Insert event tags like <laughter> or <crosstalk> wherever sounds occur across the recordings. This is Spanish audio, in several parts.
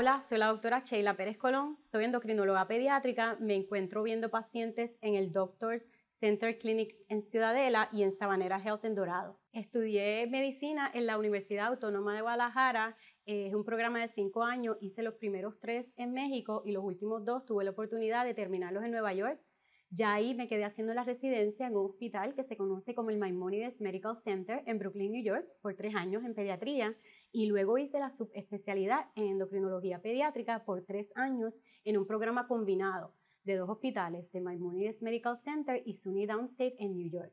Hola, soy la doctora Sheila Pérez Colón, soy endocrinóloga pediátrica, me encuentro viendo pacientes en el Doctors Center Clinic en Ciudadela y en Sabanera Health en Dorado. Estudié medicina en la Universidad Autónoma de Guadalajara, es un programa de cinco años, hice los primeros tres en México y los últimos dos tuve la oportunidad de terminarlos en Nueva York. Ya ahí me quedé haciendo la residencia en un hospital que se conoce como el Maimonides Medical Center en Brooklyn, New York, por tres años en pediatría y luego hice la subespecialidad en endocrinología pediátrica por tres años en un programa combinado de dos hospitales, de Maimonides Medical Center y SUNY Downstate en New York.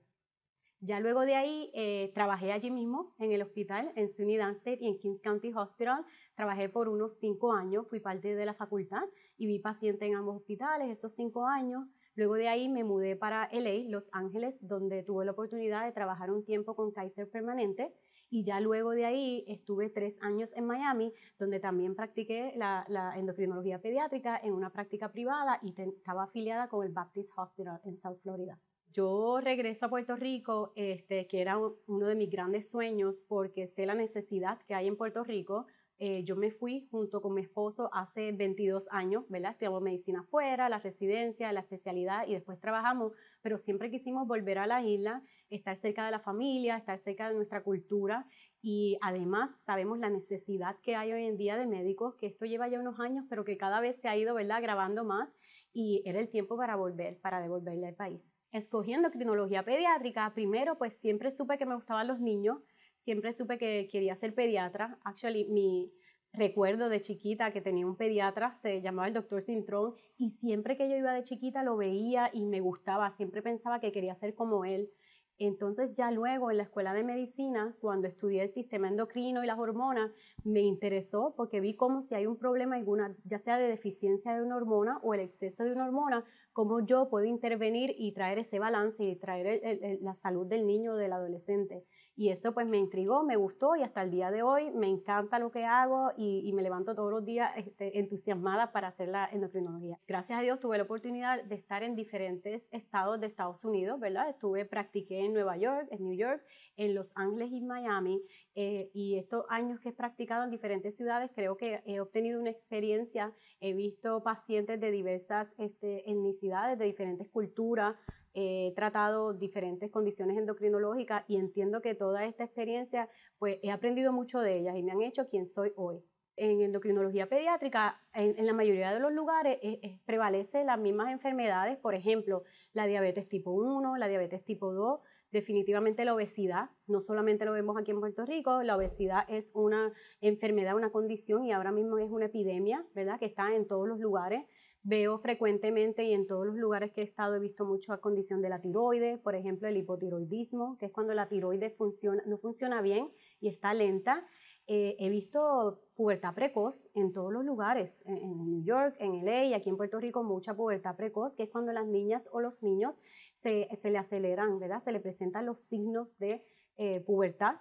Ya luego de ahí eh, trabajé allí mismo en el hospital, en SUNY Downstate y en Kings County Hospital. Trabajé por unos cinco años, fui parte de la facultad y vi paciente en ambos hospitales esos cinco años. Luego de ahí me mudé para LA, Los Ángeles, donde tuve la oportunidad de trabajar un tiempo con Kaiser Permanente y ya luego de ahí estuve tres años en Miami, donde también practiqué la, endocrinología pediátrica en una práctica privada y estaba afiliada con el Baptist Hospital en South Florida. Yo regreso a Puerto Rico, este, que era uno de mis grandes sueños porque sé la necesidad que hay en Puerto Rico. Eh, yo me fui junto con mi esposo hace 22 años, ¿verdad? Estudiamos medicina afuera, la residencia, la especialidad y después trabajamos, pero siempre quisimos volver a la isla estar cerca de la familia, estar cerca de nuestra cultura y además sabemos la necesidad que hay hoy en día de médicos, que esto lleva ya unos años, pero que cada vez se ha ido, ¿verdad?, grabando más y era el tiempo para volver, para devolverle al país. Escogiendo crinología pediátrica, primero pues siempre supe que me gustaban los niños, siempre supe que quería ser pediatra. Actually, mi recuerdo de chiquita que tenía un pediatra, se llamaba el doctor Sintrón, y siempre que yo iba de chiquita lo veía y me gustaba, siempre pensaba que quería ser como él. Entonces ya luego en la escuela de medicina, cuando estudié el sistema endocrino y las hormonas, me interesó porque vi cómo si hay un problema alguna, ya sea de deficiencia de una hormona o el exceso de una hormona, cómo yo puedo intervenir y traer ese balance y traer la salud del niño o del adolescente. Y eso pues me intrigó, me gustó y hasta el día de hoy me encanta lo que hago y, me levanto todos los días este, entusiasmada para hacer la endocrinología. Gracias a Dios tuve la oportunidad de estar en diferentes estados de Estados Unidos, ¿verdad? Estuve, practiqué en Nueva York, en New York, en Los Ángeles y Miami eh, y estos años que he practicado en diferentes ciudades creo que he obtenido una experiencia, he visto pacientes de diversas este, etnicidades, de diferentes culturas, he tratado diferentes condiciones endocrinológicas y entiendo que toda esta experiencia, pues he aprendido mucho de ellas y me han hecho quien soy hoy. En endocrinología pediátrica, en, la mayoría de los lugares prevalecen eh, eh, prevalece las mismas enfermedades, por ejemplo, la diabetes tipo 1, la diabetes tipo 2, definitivamente la obesidad, no solamente lo vemos aquí en Puerto Rico, la obesidad es una enfermedad, una condición y ahora mismo es una epidemia, ¿verdad? Que está en todos los lugares Veo frecuentemente y en todos los lugares que he estado he visto mucho a condición de la tiroides, por ejemplo el hipotiroidismo, que es cuando la tiroides funciona, no funciona bien y está lenta. Eh, he visto pubertad precoz en todos los lugares, en, New York, en LA y aquí en Puerto Rico mucha pubertad precoz, que es cuando las niñas o los niños se, se le aceleran, ¿verdad? Se le presentan los signos de eh, pubertad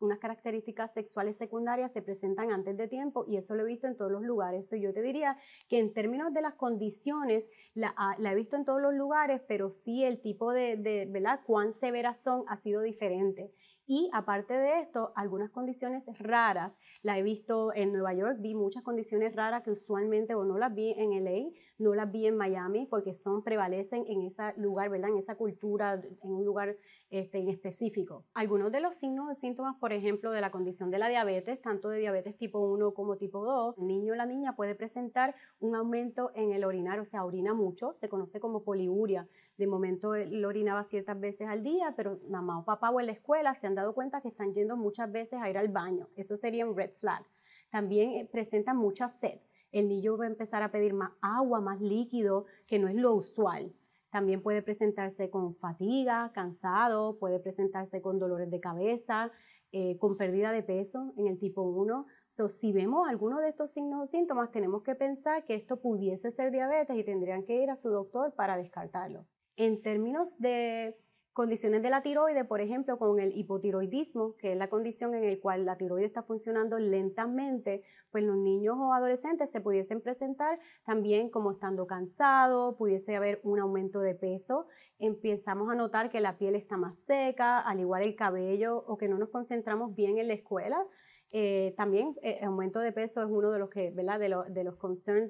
unas características sexuales secundarias se presentan antes de tiempo y eso lo he visto en todos los lugares. yo te diría que en términos de las condiciones, ah, la, he visto en todos los lugares, pero sí el tipo de, de ¿verdad?, cuán severas son ha sido diferente. Y aparte de esto, algunas condiciones raras, la he visto en Nueva York, vi muchas condiciones raras que usualmente o no las vi en LA, no las vi en Miami, porque son, prevalecen en ese lugar, ¿verdad? En esa cultura, en un lugar este, en específico. Algunos de los signos o síntomas, por ejemplo, de la condición de la diabetes, tanto de diabetes tipo 1 como tipo 2, el niño o la niña puede presentar un aumento en el orinar, o sea, orina mucho, se conoce como poliuria de momento él eh, orinaba ciertas veces al día, pero mamá o papá o en la escuela se han dado cuenta que están yendo muchas veces a ir al baño. Eso sería un red flag. También eh, presenta mucha sed. El niño va a empezar a pedir más agua, más líquido, que no es lo usual. También puede presentarse con fatiga, cansado, puede presentarse con dolores de cabeza, eh, con pérdida de peso en el tipo 1. So, si vemos alguno de estos signos o síntomas, tenemos que pensar que esto pudiese ser diabetes y tendrían que ir a su doctor para descartarlo. En términos de condiciones de la tiroide, por ejemplo, con el hipotiroidismo, que es la condición en la cual la tiroide está funcionando lentamente, pues los niños o adolescentes se pudiesen presentar también como estando cansados, pudiese haber un aumento de peso, empezamos a notar que la piel está más seca, al igual el cabello o que no nos concentramos bien en la escuela. Eh, también el eh, aumento de peso es uno de los que, De, de los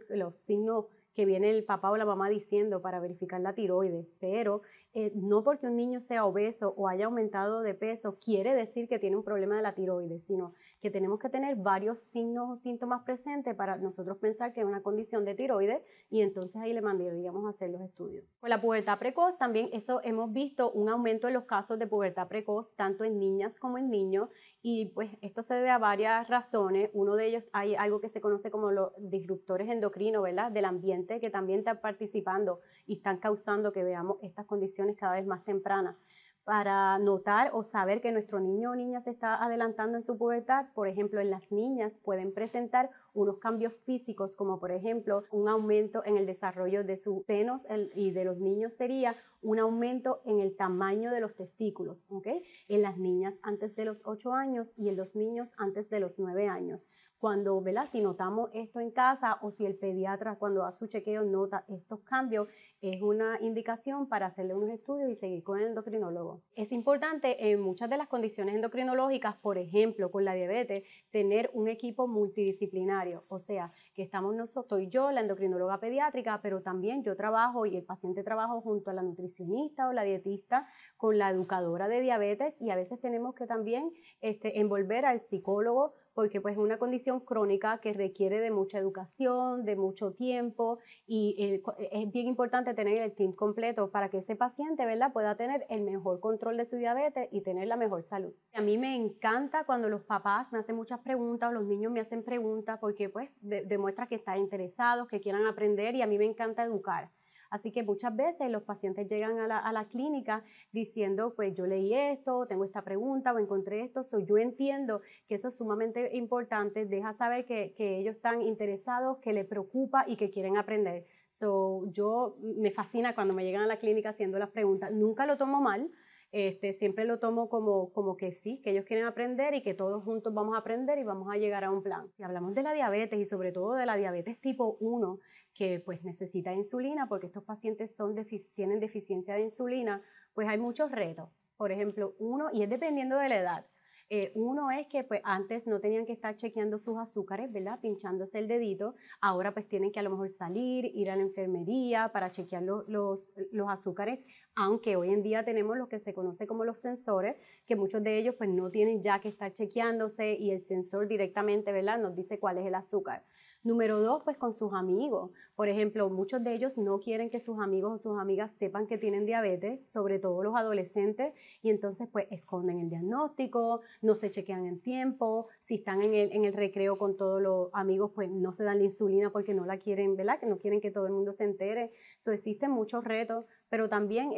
los signos que viene el papá o la mamá diciendo para verificar la tiroides, pero eh, no porque un niño sea obeso o haya aumentado de peso quiere decir que tiene un problema de la tiroides, sino que tenemos que tener varios signos o síntomas presentes para nosotros pensar que es una condición de tiroides y entonces ahí le mandaríamos a hacer los estudios. Con la pubertad precoz también eso hemos visto un aumento en los casos de pubertad precoz tanto en niñas como en niños y pues esto se debe a varias razones. Uno de ellos hay algo que se conoce como los disruptores endocrinos, ¿verdad? Del ambiente que también están participando y están causando que veamos estas condiciones cada vez más tempranas para notar o saber que nuestro niño o niña se está adelantando en su pubertad. Por ejemplo, en las niñas pueden presentar unos cambios físicos, como por ejemplo un aumento en el desarrollo de sus senos y de los niños sería un aumento en el tamaño de los testículos, ¿ok? En las niñas antes de los 8 años y en los niños antes de los 9 años. Cuando, ¿verdad? Si notamos esto en casa o si el pediatra cuando hace su chequeo nota estos cambios, es una indicación para hacerle unos estudios y seguir con el endocrinólogo. Es importante en muchas de las condiciones endocrinológicas, por ejemplo, con la diabetes, tener un equipo multidisciplinar o sea, que estamos nosotros, estoy yo, la endocrinóloga pediátrica, pero también yo trabajo y el paciente trabajo junto a la nutricionista o la dietista con la educadora de diabetes y a veces tenemos que también este, envolver al psicólogo porque pues es una condición crónica que requiere de mucha educación, de mucho tiempo y e, es bien importante tener el team completo para que ese paciente ¿verdad? pueda tener el mejor control de su diabetes y tener la mejor salud. A mí me encanta cuando los papás me hacen muchas preguntas o los niños me hacen preguntas porque pues demuestra que están interesados, que quieran aprender y a mí me encanta educar. Así que muchas veces los pacientes llegan a la, clínica diciendo, pues yo leí esto, tengo esta pregunta o encontré esto, yo entiendo que eso es sumamente importante, deja saber que, ellos están interesados, que les preocupa y que quieren aprender. So, yo mm, me fascina cuando me llegan a la clínica haciendo las preguntas. Nunca lo tomo mal, este, siempre lo tomo como, como que sí, que ellos quieren aprender y que todos juntos vamos a aprender y vamos a llegar a un plan. Si hablamos de la diabetes y sobre todo de la diabetes tipo 1, que pues necesita insulina porque estos pacientes tienen deficiencia de insulina, pues hay muchos retos. Por ejemplo, uno, y es dependiendo de la edad, eh, uno es que pues antes no tenían que estar chequeando sus azúcares, ¿verdad? Pinchándose el dedito, ahora pues tienen que a lo mejor salir, ir a la enfermería para chequear los, azúcares, aunque hoy en día tenemos lo que se conoce como los sensores, que muchos de ellos pues no tienen ya que estar chequeándose y el sensor directamente, ¿verdad? Nos dice cuál es el azúcar. Número dos, pues con sus amigos. Por ejemplo, muchos de ellos no quieren que sus amigos o sus amigas sepan que tienen diabetes, sobre todo los adolescentes, y entonces pues esconden el diagnóstico, no se chequean en tiempo, si están en el, en el recreo con todos los amigos, pues no se dan la insulina porque no la quieren, ¿verdad? Que no quieren que todo el mundo se entere. So, existen muchos retos pero también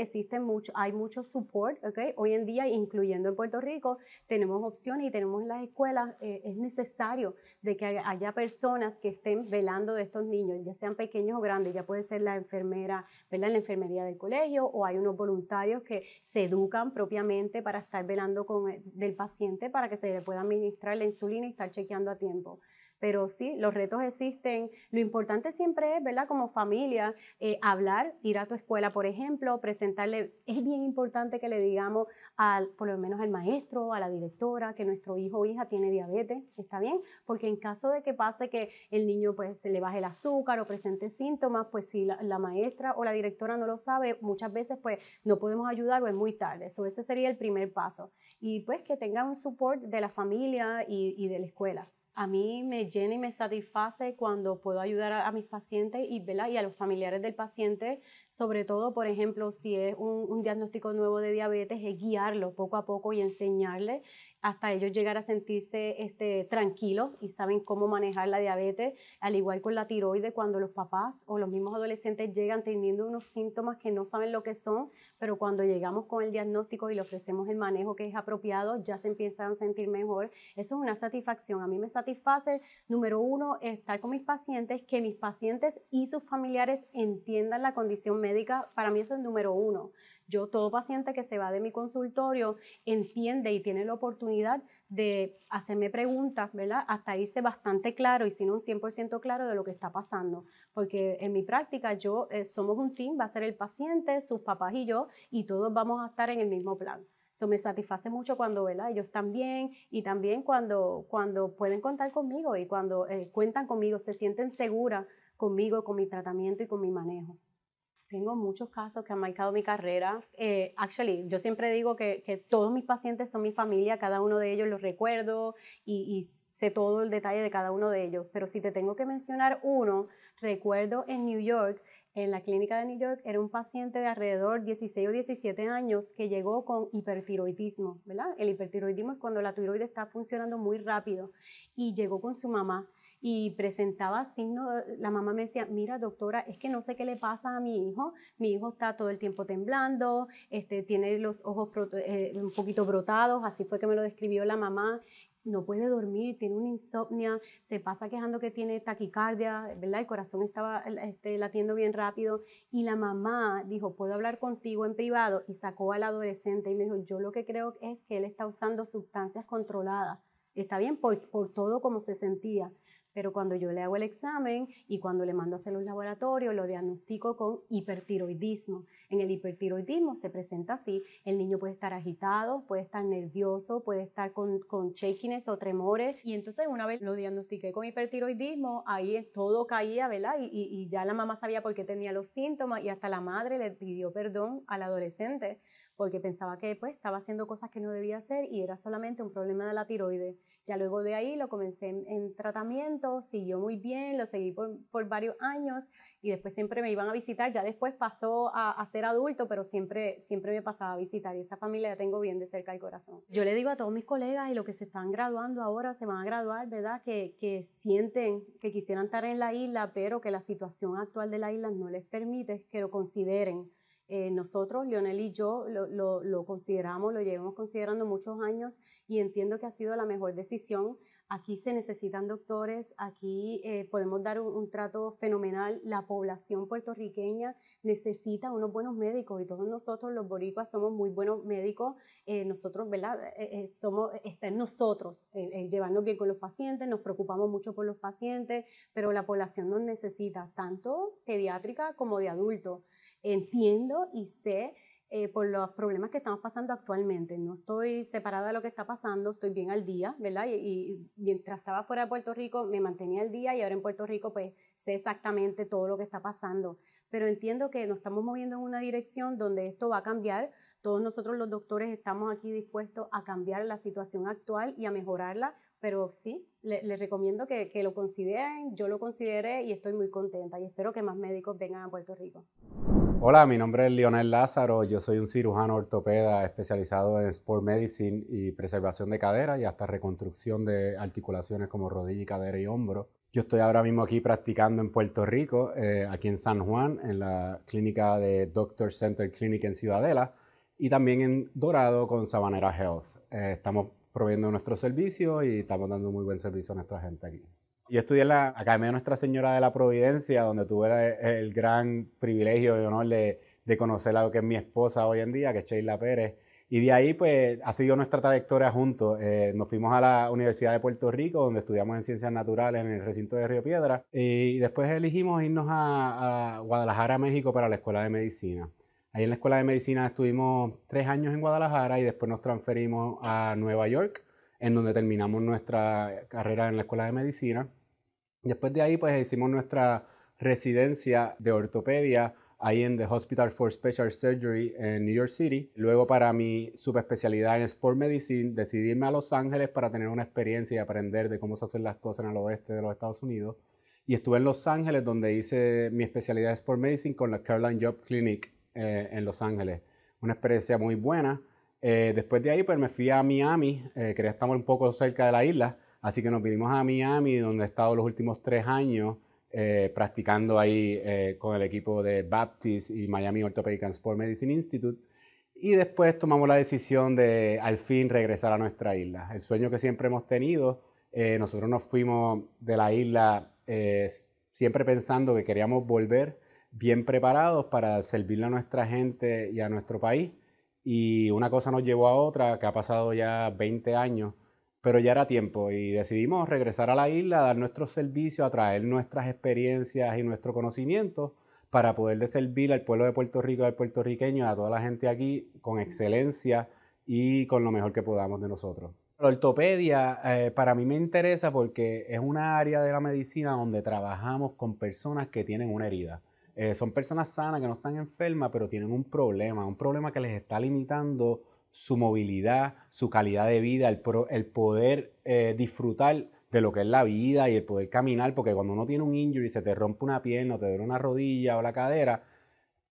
mucho, hay mucho support, Hoy en día, incluyendo en Puerto Rico, tenemos opciones y tenemos en las escuelas, eh, es necesario de que haya personas que estén velando de estos niños, ya sean pequeños o grandes, ya puede ser la enfermera, ¿verdad? En la enfermería del colegio o hay unos voluntarios que se educan propiamente para estar velando con, eh, del paciente para que se le pueda administrar la insulina y estar chequeando a tiempo pero sí, los retos existen. Lo importante siempre es, ¿verdad? Como familia, eh, hablar, ir a tu escuela, por ejemplo, presentarle, es bien importante que le digamos al, por lo menos al maestro, a la directora, que nuestro hijo o hija tiene diabetes, ¿está bien? Porque en caso de que pase que el niño pues se le baje el azúcar o presente síntomas, pues si la, maestra o la directora no lo sabe, muchas veces pues no podemos ayudar o es muy tarde. Eso ese sería el primer paso. Y pues que tenga un support de la familia y de la escuela a mí me llena y me satisface cuando puedo ayudar a, mis pacientes y, a los familiares del paciente, sobre todo, por ejemplo, si es un, un diagnóstico nuevo de diabetes, es guiarlo poco a poco y enseñarle hasta ellos llegar a sentirse este, tranquilos y saben cómo manejar la diabetes, al igual con la tiroide, cuando los papás o los mismos adolescentes llegan teniendo unos síntomas que no saben lo que son, pero cuando llegamos con el diagnóstico y le ofrecemos el manejo que es apropiado, ya se empiezan a sentir mejor. Eso es una satisfacción. A mí me satisface, número uno, estar con mis pacientes, que mis pacientes y sus familiares entiendan la condición médica. Para mí eso es número uno. Yo, todo paciente que se va de mi consultorio entiende y tiene la oportunidad de hacerme preguntas, ¿verdad? Hasta irse bastante claro y sin un 100% claro de lo que está pasando, porque en mi práctica yo eh, somos un team, va a ser el paciente, sus papás y yo, y todos vamos a estar en el mismo plan. Eso me satisface mucho cuando ¿verdad? ellos están bien y también cuando, cuando pueden contar conmigo y cuando eh, cuentan conmigo, se sienten seguras conmigo, con mi tratamiento y con mi manejo tengo muchos casos que han marcado mi carrera. Eh, actually, yo siempre digo que, todos mis pacientes son mi familia, cada uno de ellos los recuerdo y, y, sé todo el detalle de cada uno de ellos. Pero si te tengo que mencionar uno, recuerdo en New York, en la clínica de New York, era un paciente de alrededor 16 o 17 años que llegó con hipertiroidismo, ¿verdad? El hipertiroidismo es cuando la tiroides está funcionando muy rápido y llegó con su mamá y presentaba signos, la mamá me decía, mira doctora, es que no sé qué le pasa a mi hijo, mi hijo está todo el tiempo temblando, este, tiene los ojos eh, un poquito brotados, así fue que me lo describió la mamá, no puede dormir, tiene una insomnia, se pasa quejando que tiene taquicardia, ¿verdad? El corazón estaba este, latiendo bien rápido y la mamá dijo, puedo hablar contigo en privado y sacó al adolescente y me dijo, yo lo que creo es que él está usando sustancias controladas, está bien por todo como se sentía, pero cuando yo le hago el examen y cuando le mando a hacer un laboratorio, lo diagnostico con hipertiroidismo. En el hipertiroidismo se presenta así, el niño puede estar agitado, puede estar nervioso, puede estar con, con shakiness o tremores. Y entonces una vez lo diagnostiqué con hipertiroidismo, ahí todo caía, ¿verdad? Y, y ya la mamá sabía por qué tenía los síntomas y hasta la madre le pidió perdón al adolescente porque pensaba que pues estaba haciendo cosas que no debía hacer y era solamente un problema de la tiroides. Ya luego de ahí lo comencé en, tratamiento, siguió muy bien, lo seguí por, varios años y después siempre me iban a visitar, ya después pasó a, ser adulto, pero siempre, siempre me pasaba a visitar y esa familia la tengo bien de cerca el corazón. Yo le digo a todos mis colegas y los que se están graduando ahora, se van a graduar, ¿verdad? Que, que sienten que quisieran estar en la isla, pero que la situación actual de la isla no les permite que lo consideren eh, nosotros, Lionel y yo, lo, consideramos, lo llevamos considerando muchos años y entiendo que ha sido la mejor decisión. Aquí se necesitan doctores, aquí eh, podemos dar un, trato fenomenal. La población puertorriqueña necesita unos buenos médicos y todos nosotros los boricuas somos muy buenos médicos. Eh, nosotros, ¿verdad? somos, en nosotros llevarnos bien con los pacientes, nos preocupamos mucho por los pacientes, pero la población nos necesita, tanto pediátrica como de adultos entiendo y sé eh, por los problemas que estamos pasando actualmente. No estoy separada de lo que está pasando, estoy bien al día, ¿verdad? Y, mientras estaba fuera de Puerto Rico me mantenía al día y ahora en Puerto Rico pues sé exactamente todo lo que está pasando. Pero entiendo que nos estamos moviendo en una dirección donde esto va a cambiar. Todos nosotros los doctores estamos aquí dispuestos a cambiar la situación actual y a mejorarla pero sí, les le recomiendo que, que, lo consideren, yo lo consideré y estoy muy contenta y espero que más médicos vengan a Puerto Rico. Hola, mi nombre es Lionel Lázaro, yo soy un cirujano ortopeda especializado en Sport Medicine y preservación de cadera y hasta reconstrucción de articulaciones como rodilla, cadera y hombro. Yo estoy ahora mismo aquí practicando en Puerto Rico, eh, aquí en San Juan, en la clínica de Doctor Center Clinic en Ciudadela y también en Dorado con Sabanera Health. Eh, estamos proveyendo nuestro servicio y estamos dando muy buen servicio a nuestra gente aquí. Yo estudié en la Academia de Nuestra Señora de la Providencia, donde tuve el, gran privilegio y honor de, conocer a lo que es mi esposa hoy en día, que es Sheila Pérez. Y de ahí, pues, ha sido nuestra trayectoria juntos. Eh, nos fuimos a la Universidad de Puerto Rico, donde estudiamos en Ciencias Naturales en el recinto de Río Piedra. Y después elegimos irnos a, a Guadalajara, México, para la Escuela de Medicina. Ahí en la Escuela de Medicina estuvimos tres años en Guadalajara y después nos transferimos a Nueva York, en donde terminamos nuestra carrera en la Escuela de Medicina. Después de ahí, pues hicimos nuestra residencia de ortopedia ahí en The Hospital for Special Surgery en New York City. Luego para mi subespecialidad en Sport Medicine decidí irme a Los Ángeles para tener una experiencia y aprender de cómo se hacen las cosas en el oeste de los Estados Unidos. Y estuve en Los Ángeles donde hice mi especialidad de Sport Medicine con la Caroline Job Clinic eh, en Los Ángeles. Una experiencia muy buena. Eh, después de ahí pues me fui a Miami, eh, que ya estamos un poco cerca de la isla, Así que nos vinimos a Miami, donde he estado los últimos tres años eh, practicando ahí eh, con el equipo de Baptist y Miami Orthopedic and Sport Medicine Institute. Y después tomamos la decisión de al fin regresar a nuestra isla. El sueño que siempre hemos tenido, eh, nosotros nos fuimos de la isla siempre pensando que queríamos volver bien preparados para servirle a nuestra gente y a nuestro país. Y una cosa nos llevó a otra, que ha pasado ya 20 años pero ya era tiempo y decidimos regresar a la isla, dar nuestro servicio, a traer nuestras experiencias y nuestro conocimiento para poderle servir al pueblo de Puerto Rico, al puertorriqueño, a toda la gente aquí con excelencia y con lo mejor que podamos de nosotros. La ortopedia eh, para mí me interesa porque es una área de la medicina donde trabajamos con personas que tienen una herida. Eh, son personas sanas que no están enfermas, pero tienen un problema, un problema que les está limitando su movilidad, su calidad de vida, el, poder eh, disfrutar de lo que es la vida y el poder caminar, porque cuando uno tiene un injury, se te rompe una pierna, te duele una rodilla o la cadera,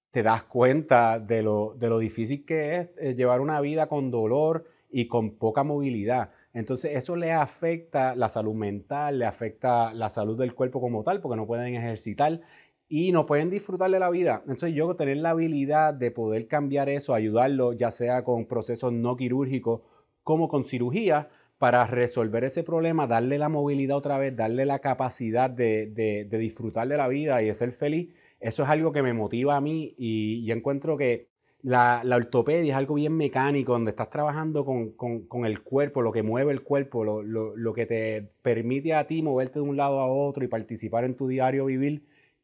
te das cuenta de lo, difícil que es eh, llevar una vida con dolor y con poca movilidad. Entonces eso le afecta la salud mental, le afecta la salud del cuerpo como tal, porque no pueden ejercitar y no pueden disfrutar de la vida. Entonces yo tener la habilidad de poder cambiar eso, ayudarlo, ya sea con procesos no quirúrgicos como con cirugía, para resolver ese problema, darle la movilidad otra vez, darle la capacidad de, disfrutar de la vida y de ser feliz, eso es algo que me motiva a mí y, yo encuentro que la, ortopedia es algo bien mecánico, donde estás trabajando con, el cuerpo, lo que mueve el cuerpo, lo, lo que te permite a ti moverte de un lado a otro y participar en tu diario vivir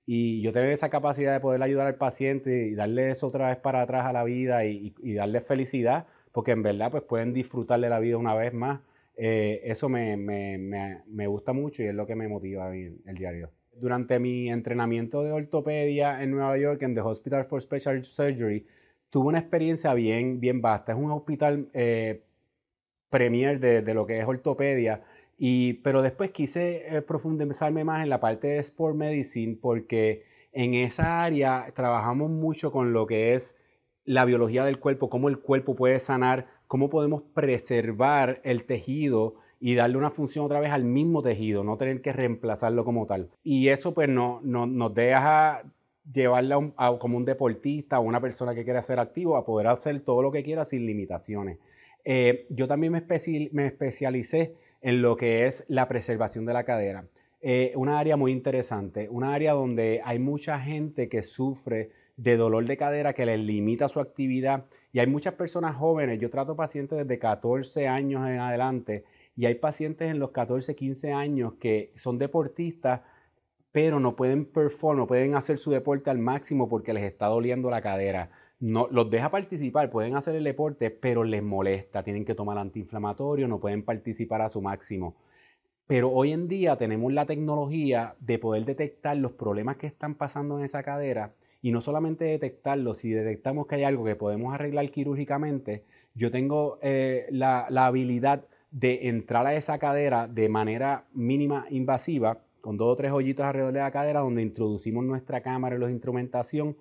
y yo tener esa capacidad de poder ayudar al paciente y darle eso otra vez para atrás a la vida y, darle felicidad, porque en verdad pues pueden disfrutar de la vida una vez más, eh, eso me, me, me, gusta mucho y es lo que me motiva a mí el diario. Durante mi entrenamiento de ortopedia en Nueva York, en The Hospital for Special Surgery, tuve una experiencia bien, bien vasta. Es un hospital eh, premier de, de lo que es ortopedia pero después quise eh, profundizarme más en la parte de Sport Medicine porque en esa área trabajamos mucho con lo que es la biología del cuerpo, cómo el cuerpo puede sanar, cómo podemos preservar el tejido y darle una función otra vez al mismo tejido, no tener que reemplazarlo como tal. Y eso pues no, nos deja llevarla a como un deportista o una persona que quiera ser activo a poder hacer todo lo que quiera sin limitaciones. Eh, yo también me, me especialicé en lo que es la preservación de la cadera. Eh, una área muy interesante, una área donde hay mucha gente que sufre de dolor de cadera que les limita su actividad y hay muchas personas jóvenes, yo trato pacientes desde 14 años en adelante y hay pacientes en los 14, 15 años que son deportistas pero no pueden perform, no pueden hacer su deporte al máximo porque les está doliendo la cadera no, los deja participar, pueden hacer el deporte, pero les molesta, tienen que tomar antiinflamatorio, no pueden participar a su máximo. Pero hoy en día tenemos la tecnología de poder detectar los problemas que están pasando en esa cadera y no solamente detectarlos, si detectamos que hay algo que podemos arreglar quirúrgicamente, yo tengo eh, la, la habilidad de entrar a esa cadera de manera mínima invasiva con dos o tres hoyitos alrededor de la cadera donde introducimos nuestra cámara y la instrumentación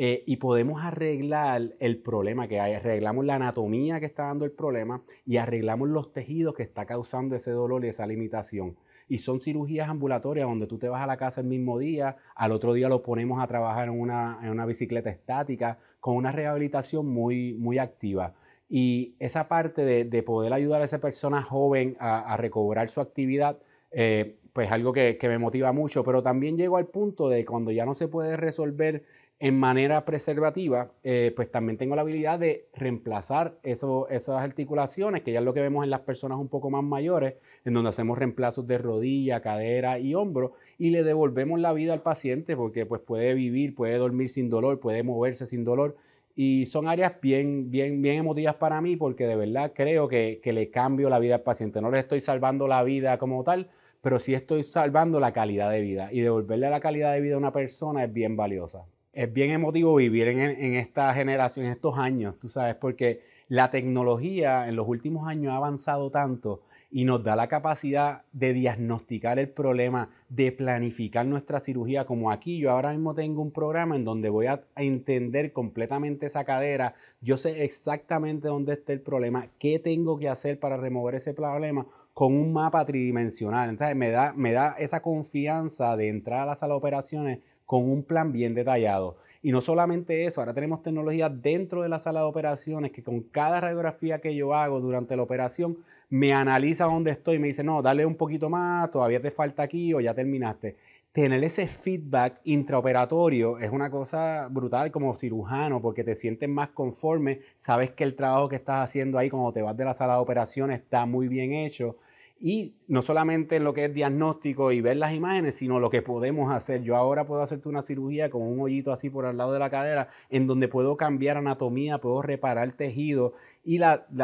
eh, y podemos arreglar el problema que hay. Arreglamos la anatomía que está dando el problema y arreglamos los tejidos que está causando ese dolor y esa limitación. Y son cirugías ambulatorias donde tú te vas a la casa el mismo día, al otro día lo ponemos a trabajar en una, bicicleta estática, con una rehabilitación muy, muy activa. Y esa parte de, poder ayudar a esa persona joven a, recobrar su actividad, eh, pues algo que me motiva mucho, pero también llego al punto de cuando ya no se puede resolver en manera preservativa, eh, pues también tengo la habilidad de reemplazar eso, esas articulaciones, que ya es lo que vemos en las personas un poco más mayores, en donde hacemos reemplazos de rodilla, cadera y hombro, y le devolvemos la vida al paciente porque pues, puede vivir, puede dormir sin dolor, puede moverse sin dolor. Y son áreas bien, bien, bien emotivas para mí porque de verdad creo que, que le cambio la vida al paciente. No le estoy salvando la vida como tal, pero sí estoy salvando la calidad de vida. Y devolverle la calidad de vida a una persona es bien valiosa es bien emotivo vivir en, en, esta generación, en estos años, tú sabes, porque la tecnología en los últimos años ha avanzado tanto y nos da la capacidad de diagnosticar el problema, de planificar nuestra cirugía como aquí. Yo ahora mismo tengo un programa en donde voy a entender completamente esa cadera. Yo sé exactamente dónde está el problema, qué tengo que hacer para remover ese problema con un mapa tridimensional. Entonces me da, me da esa confianza de entrar a la sala de operaciones con un plan bien detallado. Y no solamente eso, ahora tenemos tecnología dentro de la sala de operaciones que con cada radiografía que yo hago durante la operación me analiza dónde estoy me dice, no, dale un poquito más, todavía te falta aquí o ya terminaste. Tener ese feedback intraoperatorio es una cosa brutal como cirujano porque te sientes más conforme, sabes que el trabajo que estás haciendo ahí cuando te vas de la sala de operaciones está muy bien hecho y no solamente en lo que es diagnóstico y ver las imágenes, sino lo que podemos hacer. Yo ahora puedo hacerte una cirugía con un hoyito así por al lado de la cadera, en donde puedo cambiar anatomía, puedo reparar tejido y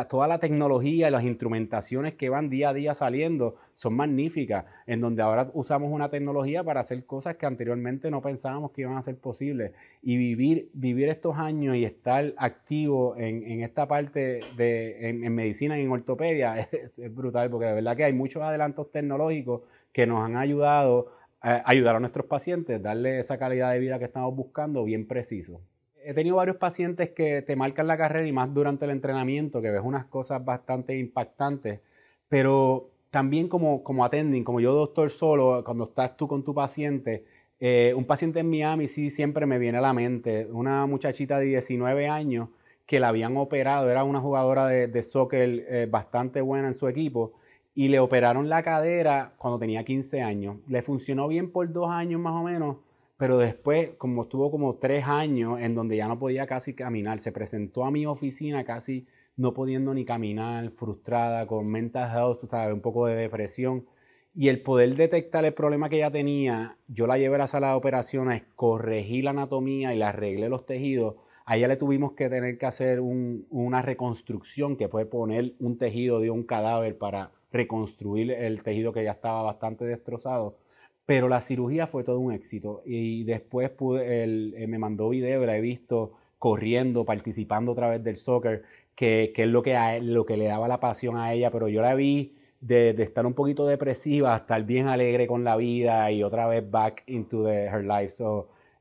toda la tecnología y las instrumentaciones que van día a día saliendo son magníficas, en donde ahora usamos una tecnología para hacer cosas que anteriormente no pensábamos que iban a ser posibles. Y vivir, estos años y estar activo en, esta parte de en, medicina y en ortopedia <laughs> es, brutal, porque de verdad que hay muchos adelantos tecnológicos que nos han ayudado a ayudar a nuestros pacientes, darle esa calidad de vida que estamos buscando bien preciso he tenido varios pacientes que te marcan la carrera y más durante el entrenamiento, que ves unas cosas bastante impactantes, pero también como, como attending, como yo doctor solo, cuando estás tú con tu paciente, eh, un paciente en Miami sí siempre me viene a la mente, una muchachita de 19 años que la habían operado, era una jugadora de, de soccer eh, bastante buena en su equipo, y le operaron la cadera cuando tenía 15 años. Le funcionó bien por dos años más o menos, pero después, como estuvo como tres años en donde ya no podía casi caminar, se presentó a mi oficina casi no pudiendo ni caminar, frustrada, con mental health, un poco de depresión. Y el poder detectar el problema que ella tenía, yo la llevé a la sala de operaciones, corregí la anatomía y la arreglé los tejidos. A ella le tuvimos que tener que hacer una reconstrucción, que fue poner un tejido de un cadáver para reconstruir el tejido que ya estaba bastante destrozado pero la cirugía fue todo un éxito y después eh, me mandó video y la he visto corriendo, participando otra vez del soccer, que, es lo que, lo que le daba la pasión a ella, pero yo la vi de, estar un poquito depresiva hasta el bien alegre con la vida y otra vez back into her life.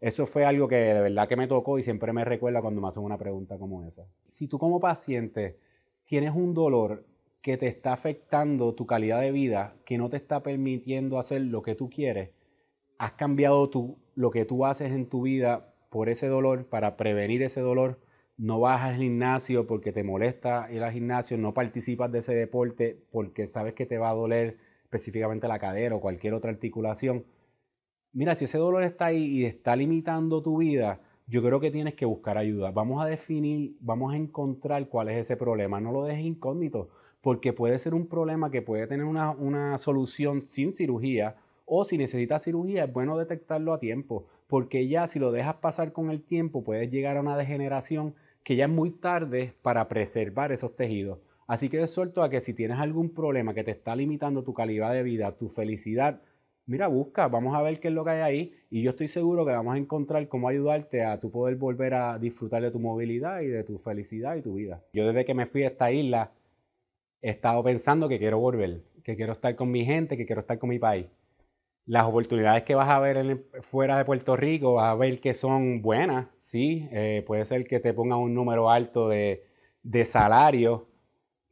eso fue algo que de verdad que me tocó y siempre me recuerda cuando me hacen una pregunta como esa. Si tú como paciente tienes un dolor que te está afectando tu calidad de vida, que no te está permitiendo hacer lo que tú quieres, has cambiado lo que tú haces en tu vida por ese dolor, para prevenir ese dolor, no vas al gimnasio porque te molesta ir al gimnasio, no participas de ese deporte porque sabes que te va a doler específicamente la cadera o cualquier otra articulación. Mira, si ese dolor está ahí y está limitando tu vida, yo creo que tienes que buscar ayuda. Vamos a definir, vamos a encontrar cuál es ese problema. No lo dejes incógnito porque puede ser un problema que puede tener una, solución sin cirugía o si necesita cirugía es bueno detectarlo a tiempo, porque ya si lo dejas pasar con el tiempo puedes llegar a una degeneración que ya es muy tarde para preservar esos tejidos. Así que suelto a que si tienes algún problema que te está limitando tu calidad de vida, tu felicidad, mira, busca, vamos a ver qué es lo que hay ahí y yo estoy seguro que vamos a encontrar cómo ayudarte a tu poder volver a disfrutar de tu movilidad y de tu felicidad y tu vida. Yo desde que me fui a esta isla he estado pensando que quiero volver, que quiero estar con mi gente, que quiero estar con mi país. Las oportunidades que vas a ver fuera de Puerto Rico, vas a ver que son buenas, sí. Eh, puede ser que te pongan un número alto de, de salario,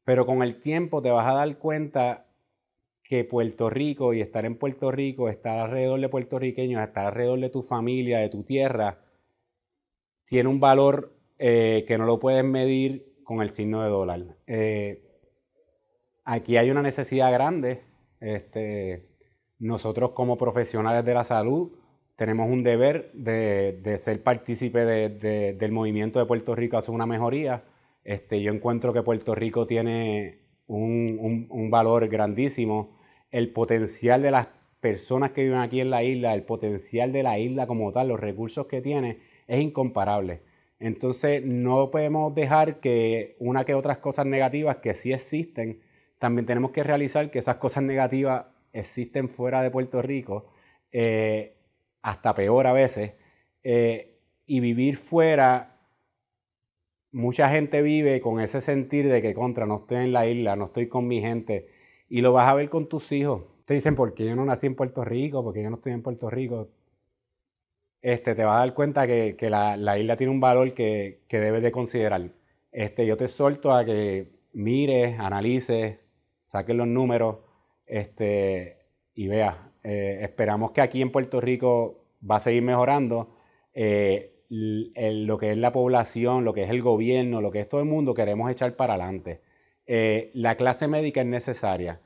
pero con el tiempo te vas a dar cuenta que Puerto Rico y estar en Puerto Rico, estar alrededor de puertorriqueños, estar alrededor de tu familia, de tu tierra, tiene un valor eh, que no lo puedes medir con el signo de dólar. Eh, aquí hay una necesidad grande. Este, nosotros como profesionales de la salud tenemos un deber de, ser partícipe del movimiento de Puerto Rico hacia una mejoría. Este, yo encuentro que Puerto Rico tiene un, valor grandísimo. El potencial de las personas que viven aquí en la isla, el potencial de la isla como tal, los recursos que tiene, es incomparable. Entonces no podemos dejar que una que otras cosas negativas que sí existen también tenemos que realizar que esas cosas negativas existen fuera de Puerto Rico, eh, hasta peor a veces, eh, y vivir fuera, mucha gente vive con ese sentir de que contra, no estoy en la isla, no estoy con mi gente, y lo vas a ver con tus hijos. Te dicen, porque yo no nací en Puerto Rico? porque yo no estoy en Puerto Rico? Este, te vas a dar cuenta que, que la, isla tiene un valor que, que debes de considerar. Este, yo te solto a que mires, analices, saquen los números este, y vea. Eh, esperamos que aquí en Puerto Rico va a seguir mejorando. Eh, lo que es la población, lo que es el gobierno, lo que es todo el mundo, queremos echar para adelante. Eh, la clase médica es necesaria.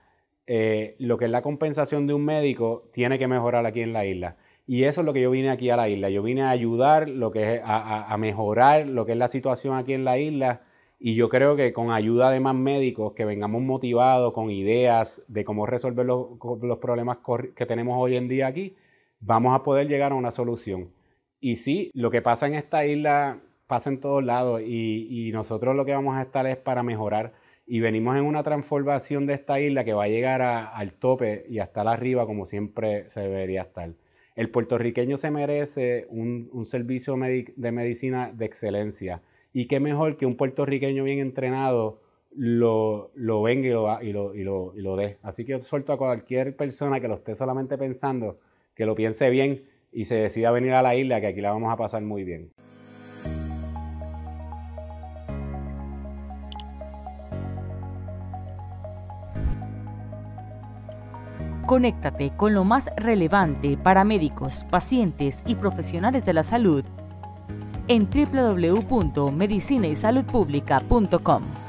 lo que es la compensación de un médico tiene que mejorar aquí en la isla. Y eso es lo que yo vine aquí a la isla. Yo vine a ayudar, lo que es, a mejorar lo que es la situación aquí en la isla y yo creo que con ayuda de más médicos que vengamos motivados con ideas de cómo resolver los, problemas que tenemos hoy en día aquí, vamos a poder llegar a una solución. Y sí, lo que pasa en esta isla pasa en todos lados y, nosotros lo que vamos a estar es para mejorar y venimos en una transformación de esta isla que va a llegar al tope y hasta la arriba como siempre se debería estar. El puertorriqueño se merece un servicio de medicina de excelencia y qué mejor que un puertorriqueño bien entrenado lo, venga y lo, y, lo, y, lo, dé. Así que suelto a cualquier persona que lo esté solamente pensando, que lo piense bien y se decida venir a la isla, que aquí la vamos a pasar muy bien. Conéctate con lo más relevante para médicos, pacientes y profesionales de la salud en www.medicinaysaludpublica.com.